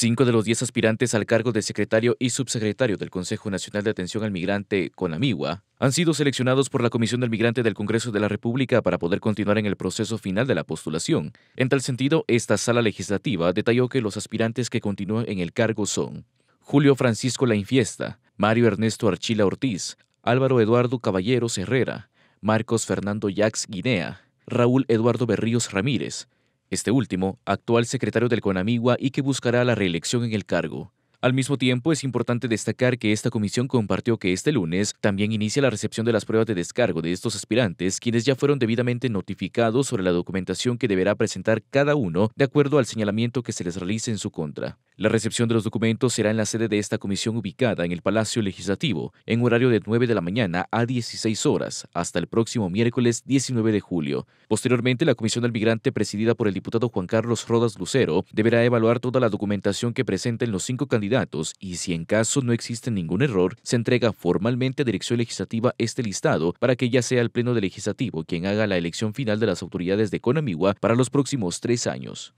Cinco de los diez aspirantes al cargo de secretario y subsecretario del Consejo Nacional de Atención al Migrante, CONAMIGUA, han sido seleccionados por la Comisión del Migrante del Congreso de la República para poder continuar en el proceso final de la postulación. En tal sentido, esta sala legislativa detalló que los aspirantes que continúan en el cargo son Julio Francisco La Infiesta, Mario Ernesto Archila Ortiz, Álvaro Eduardo Caballeros Herrera, Marcos Fernando Yax Guinea, Raúl Eduardo Berríos Ramírez, este último, actual secretario del Conamigua y que buscará la reelección en el cargo. Al mismo tiempo, es importante destacar que esta comisión compartió que este lunes también inicia la recepción de las pruebas de descargo de estos aspirantes, quienes ya fueron debidamente notificados sobre la documentación que deberá presentar cada uno de acuerdo al señalamiento que se les realice en su contra. La recepción de los documentos será en la sede de esta comisión ubicada en el Palacio Legislativo, en horario de 9 de la mañana a 16 horas, hasta el próximo miércoles 19 de julio. Posteriormente, la Comisión del Migrante, presidida por el diputado Juan Carlos Rodas Lucero, deberá evaluar toda la documentación que presenten los cinco candidatos y si en caso no existe ningún error, se entrega formalmente a Dirección Legislativa este listado para que ya sea el Pleno de Legislativo quien haga la elección final de las autoridades de Conamigua para los próximos tres años.